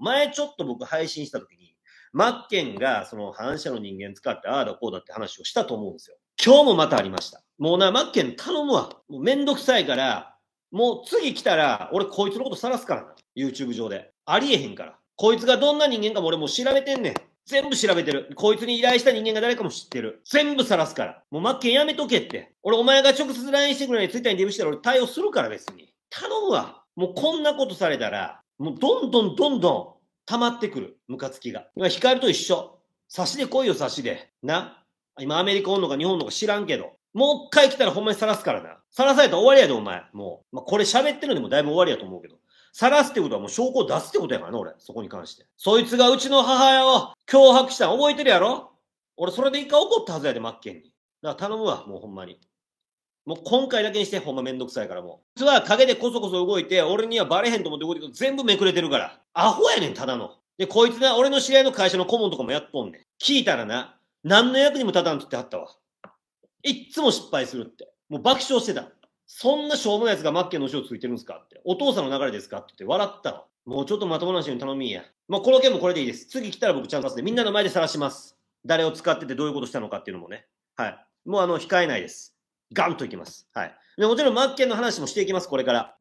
前ちょっと僕配信した時に、マッケンがその反射の人間使ってああだこうだって話をしたと思うんですよ。今日もまたありました。もうな、マッケン頼むわ。もうめんどくさいから、もう次来たら、俺こいつのこと晒すからな。YouTube 上で。ありえへんから。こいつがどんな人間かも俺もう調べてんねん。全部調べてる。こいつに依頼した人間が誰かも知ってる。全部晒すから。もうマッケンやめとけって。俺お前が直接 LINE してくれないツイッターにデビューしたら俺対応するから別に。頼むわ。もうこんなことされたら、もうどんどんどんどん溜まってくる、ムカつきが。今、光と一緒。差しで来いよ、差しで。な。今、アメリカおんのか日本のか知らんけど。もう一回来たらほんまに晒すからな。晒されたら終わりやで、お前。もう。まあ、これ喋ってるのでもだいぶ終わりやと思うけど。晒すってことはもう証拠を出すってことやからな、俺。そこに関して。そいつがうちの母親を脅迫したん覚えてるやろ俺、それで一回怒ったはずやで、マッケンに。だから頼むわ、もうほんまに。もう今回だけにして、ほんまめんどくさいからもう。実は陰でこそこそ動いて、俺にはバレへんと思って動いてる全部めくれてるから。アホやねん、ただの。で、こいつな、俺の知り合いの会社の顧問とかもやっとんねん。聞いたらな、何の役にも立たんって言ってはったわ。いっつも失敗するって。もう爆笑してた。そんなしょうもない奴がマッケンの後ろついてるんですかって。お父さんの流れですかって言って笑ったわ。もうちょっとまともな人に頼みや。まあ、この件もこれでいいです。次来たら僕ちゃんと出で、みんなの前で晒します。誰を使っててどういうことしたのかっていうのもね。はい。もうあの、控えないです。ガンといきます。はい。で、もちろんマッケンの話もしていきます、これから。